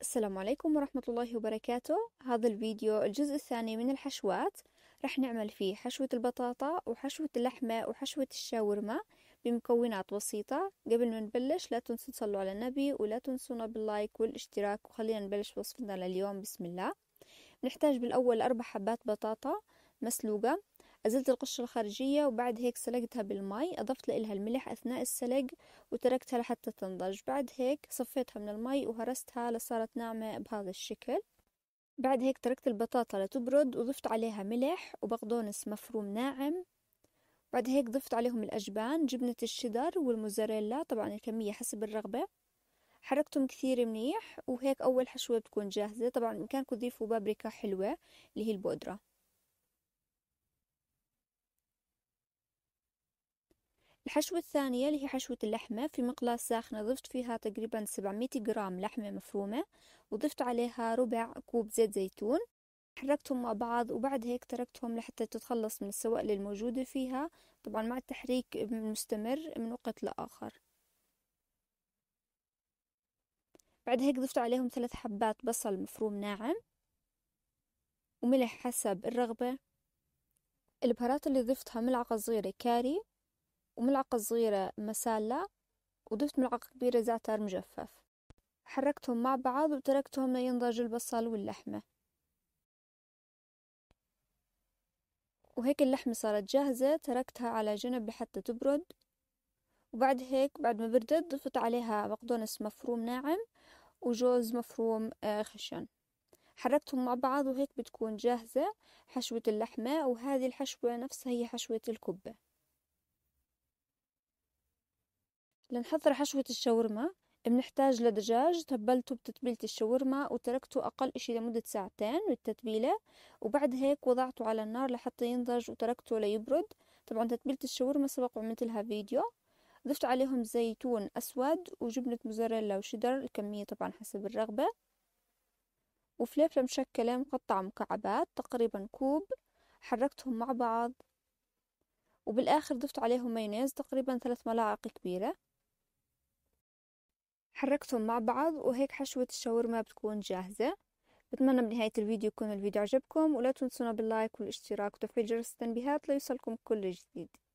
السلام عليكم ورحمة الله وبركاته هذا الفيديو الجزء الثاني من الحشوات رح نعمل فيه حشوة البطاطا وحشوة اللحمة وحشوة الشاورما بمكونات بسيطة قبل ما نبلش لا تنسوا تصلوا على النبي ولا تنسونا باللايك والاشتراك وخلينا نبلش وصفنا لليوم بسم الله نحتاج بالأول أربع حبات بطاطا مسلوقة أزلت القشرة الخارجية وبعد هيك سلقتها بالمي أضفت لإلها الملح أثناء السلق وتركتها لحتى تنضج بعد هيك صفيتها من المي وهرستها لصارت ناعمة بهذا الشكل بعد هيك تركت البطاطا لتبرد وضفت عليها ملح وبقدونس مفروم ناعم بعد هيك ضفت عليهم الأجبان جبنة الشدر والموزاريلا طبعا الكمية حسب الرغبة حركتهم كثير منيح وهيك أول حشوة بتكون جاهزة طبعا بإمكانكم تضيفوا بابريكا حلوة اللي هي البودرة الحشوة الثانية اللي هي حشوة اللحمة في مقلاة ساخنة ضفت فيها تقريبا 700 جرام لحمة مفرومة وضفت عليها ربع كوب زيت زيتون حركتهم مع بعض وبعد هيك تركتهم لحتى تتخلص من السوائل الموجودة فيها طبعا مع التحريك المستمر من وقت لآخر بعد هيك ضفت عليهم ثلاث حبات بصل مفروم ناعم وملح حسب الرغبة البهارات اللي ضفتها ملعقة صغيرة كاري وملعقة صغيرة مسالة وضفت ملعقة كبيرة زعتر مجفف حركتهم مع بعض وتركتهم لينضج البصل واللحمة وهيك اللحمة صارت جاهزة تركتها على جنب لحتى تبرد وبعد هيك بعد ما بردت ضفت عليها بقدونس مفروم ناعم وجوز مفروم آه، خشن حركتهم مع بعض وهيك بتكون جاهزة حشوة اللحمة وهذه الحشوة نفسها هي حشوة الكبة لنحضر حشوة الشاورما بنحتاج لدجاج تبلته بتتبيلة الشاورما وتركته أقل إشي لمدة ساعتين للتتبيلة وبعد هيك وضعته على النار لحتى ينضج وتركته ليبرد طبعا تتبيلة الشاورما سبق وعملت لها فيديو ضفت عليهم زيتون أسود وجبنة موزاريلا وشيدر الكمية طبعا حسب الرغبة وفليفلة مشكلة مقطعة مكعبات تقريبا كوب حركتهم مع بعض وبالآخر ضفت عليهم مايونيز تقريبا ثلاث ملاعق كبيرة حركتهم مع بعض وهيك حشوة الشاورما بتكون جاهزة بتمنى بنهاية الفيديو يكون الفيديو عجبكم ولا تنسونا باللايك والاشتراك وتفعيل جرس التنبيهات ليوصلكم كل جديد